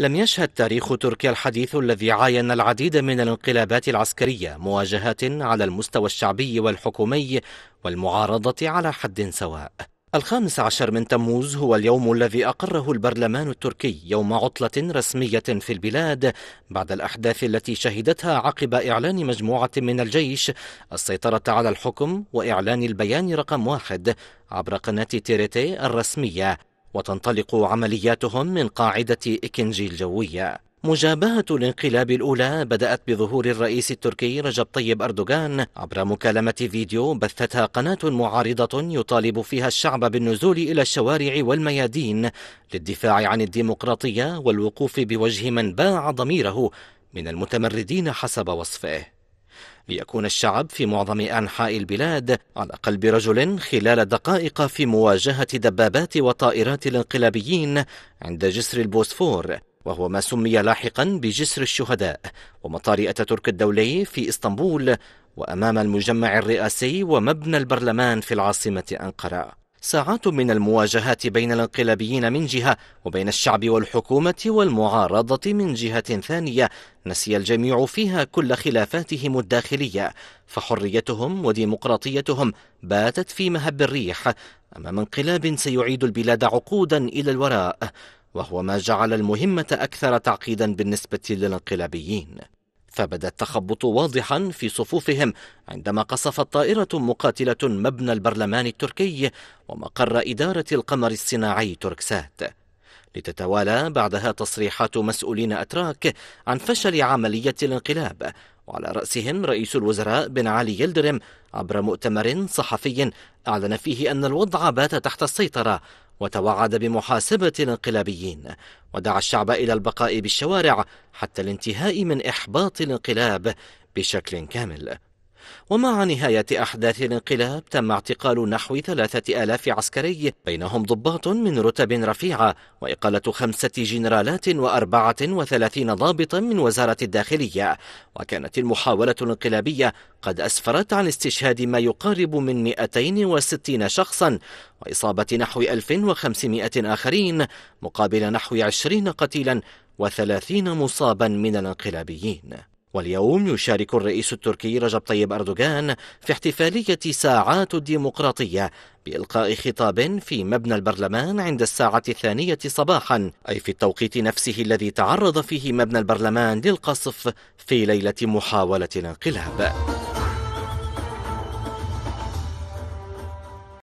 لم يشهد تاريخ تركيا الحديث الذي عاين العديد من الانقلابات العسكرية مواجهات على المستوى الشعبي والحكومي والمعارضة على حد سواء الخامس عشر من تموز هو اليوم الذي أقره البرلمان التركي يوم عطلة رسمية في البلاد بعد الأحداث التي شهدتها عقب إعلان مجموعة من الجيش السيطرة على الحكم وإعلان البيان رقم واحد عبر قناة تيريتي الرسمية وتنطلق عملياتهم من قاعدة إكنجي الجوية مجابهة الانقلاب الأولى بدأت بظهور الرئيس التركي رجب طيب أردوغان عبر مكالمة فيديو بثتها قناة معارضة يطالب فيها الشعب بالنزول إلى الشوارع والميادين للدفاع عن الديمقراطية والوقوف بوجه من باع ضميره من المتمردين حسب وصفه ليكون الشعب في معظم أنحاء البلاد على قلب رجل خلال دقائق في مواجهة دبابات وطائرات الانقلابيين عند جسر البوسفور وهو ما سمي لاحقا بجسر الشهداء ومطار أتاتورك الدولي في إسطنبول وأمام المجمع الرئاسي ومبنى البرلمان في العاصمة أنقرة ساعات من المواجهات بين الانقلابيين من جهة وبين الشعب والحكومة والمعارضة من جهة ثانية نسي الجميع فيها كل خلافاتهم الداخلية فحريتهم وديمقراطيتهم باتت في مهب الريح أمام انقلاب سيعيد البلاد عقودا إلى الوراء وهو ما جعل المهمة أكثر تعقيدا بالنسبة للانقلابيين فبدا التخبط واضحا في صفوفهم عندما قصفت طائرة مقاتلة مبنى البرلمان التركي ومقر إدارة القمر الصناعي تركسات لتتوالى بعدها تصريحات مسؤولين أتراك عن فشل عملية الانقلاب وعلى رأسهم رئيس الوزراء بن علي يلدرم عبر مؤتمر صحفي أعلن فيه أن الوضع بات تحت السيطرة وتوعد بمحاسبة الانقلابيين ودعا الشعب إلى البقاء بالشوارع حتى الانتهاء من إحباط الانقلاب بشكل كامل ومع نهاية أحداث الانقلاب تم اعتقال نحو ثلاثة آلاف عسكري بينهم ضباط من رتب رفيعة وإقالة خمسة جنرالات وأربعة وثلاثين ضابطا من وزارة الداخلية وكانت المحاولة الانقلابية قد أسفرت عن استشهاد ما يقارب من 260 شخصا وإصابة نحو 1500 آخرين مقابل نحو 20 قتيلا وثلاثين مصابا من الانقلابيين واليوم يشارك الرئيس التركي رجب طيب أردوغان في احتفالية ساعات الديمقراطية بإلقاء خطاب في مبنى البرلمان عند الساعة الثانية صباحا أي في التوقيت نفسه الذي تعرض فيه مبنى البرلمان للقصف في ليلة محاولة الانقلاب